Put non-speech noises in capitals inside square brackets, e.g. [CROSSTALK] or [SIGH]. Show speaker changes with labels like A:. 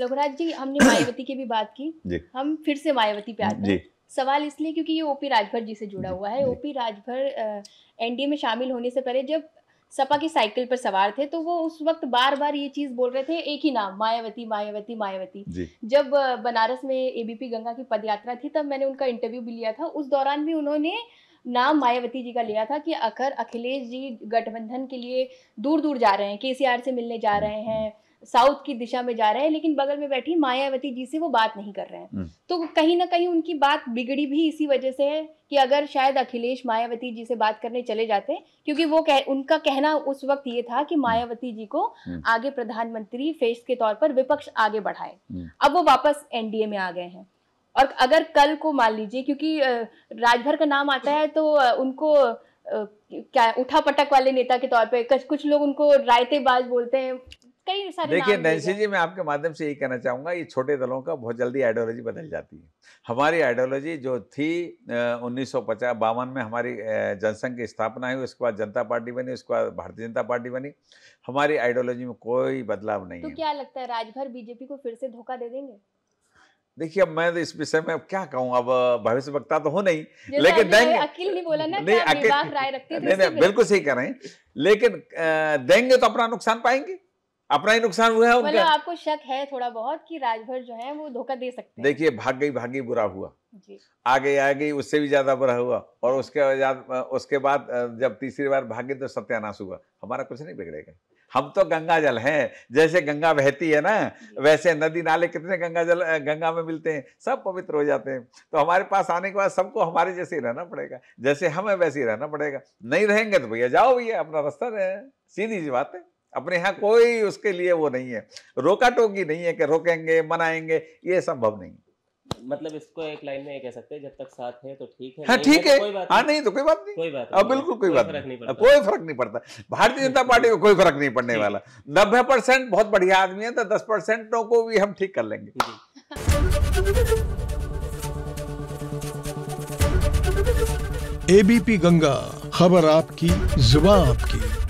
A: रघुराज जी हमने [COUGHS] मायावती की भी बात की हम फिर से मायावती पे आते हैं सवाल इसलिए क्योंकि ये ओपी राजभर जी से जुड़ा हुआ है ओपी राजभर एनडीए में शामिल होने से पहले जब सपा की साइकिल पर सवार थे तो वो उस वक्त बार बार ये चीज बोल रहे थे एक ही नाम मायावती मायावती मायावती जब बनारस में एबीपी गंगा की पदयात्रा थी तब मैंने उनका इंटरव्यू भी लिया था उस दौरान भी उन्होंने नाम मायावती जी का लिया था कि अगर अखिलेश जी गठबंधन के लिए दूर दूर जा रहे हैं के से मिलने जा रहे हैं साउथ की दिशा में जा रहे हैं लेकिन बगल में बैठी मायावती जी से वो बात नहीं कर रहे हैं हम्म। तो कहीं ना कहीं उनकी बात बिगड़ी भी इसी वजह से है कि अगर शायद अखिलेश मायावती जी से बात करने चले जाते क्योंकि वो कह, उनका कहना उस वक्त ये था कि मायावती जी को हम्म। आगे प्रधानमंत्री फेस के तौर पर विपक्ष आगे बढ़ाए हम्म। अब वो वापस एनडीए में आ गए हैं और अगर कल को मान लीजिए क्योंकि राजभर का नाम आता है तो उनको क्या उठा पटक वाले नेता के तौर पे कुछ लोग उनको रायतेबाज बोलते हैं कई सारे देखिए नैन्सी
B: जी मैं आपके माध्यम से ये कहना चाहूँगा ये छोटे दलों का बहुत जल्दी आइडियोलॉजी बदल जाती है हमारी आइडियोलॉजी जो थी उन्नीस सौ बावन में हमारी जनसंघ की स्थापना हुई उसके बाद जनता पार्टी बनी उसके बाद भारतीय जनता पार्टी बनी हमारी आइडियोलॉजी में कोई बदलाव नहीं तो है।
A: क्या लगता है राजभर बीजेपी को फिर से धोखा दे देंगे
B: देखिए अब मैं तो इस विषय में अब क्या कहूँ अब भविष्य वक्ता तो हो नहीं लेकिन देंगे
A: नहीं बोला ना नहीं राय तो नहीं नहीं बिल्कुल
B: सही कह रहे हैं लेकिन देंगे तो अपना नुकसान पाएंगे अपना ही नुकसान हुआ है उनका मतलब
A: आपको शक है थोड़ा बहुत कि राजभर जो है वो धोखा दे सकते
B: हैं देखिए भाग गई भाग गई बुरा हुआ जी आ गई आ गई उससे भी ज्यादा बुरा हुआ और उसके उसके बाद जब तीसरी बार भाग गई तो सत्यानाश हुआ हमारा कुछ नहीं बिगड़ेगा हम तो गंगा जल हैं जैसे गंगा बहती है ना वैसे नदी नाले कितने गंगा जल गंगा में मिलते हैं सब पवित्र हो जाते हैं तो हमारे पास आने के बाद सबको हमारे जैसे ही रहना पड़ेगा जैसे हमें वैसे ही रहना पड़ेगा नहीं रहेंगे तो भैया जाओ भैया अपना रास्ता रहे सीधी सी बात है अपने यहाँ कोई उसके लिए वो नहीं है रोका टोकी नहीं है कि रोकेंगे मनाएंगे ये संभव नहीं है मतलब इसको एक लाइन में कह सकते हैं जब तक साथ है तो ठीक हाँ, मतलब है ठीक है हाँ नहीं तो कोई बात नहीं कोई बात हाँ, बिल्कुल कोई बात नहीं कोई फर्क नहीं पड़ता भारतीय जनता [LAUGHS] पार्टी को कोई फर्क नहीं पड़ने वाला नब्बे परसेंट बहुत बढ़िया आदमी है तो दस परसेंटों को भी हम ठीक कर लेंगे एबीपी गंगा खबर आपकी जुबा आपकी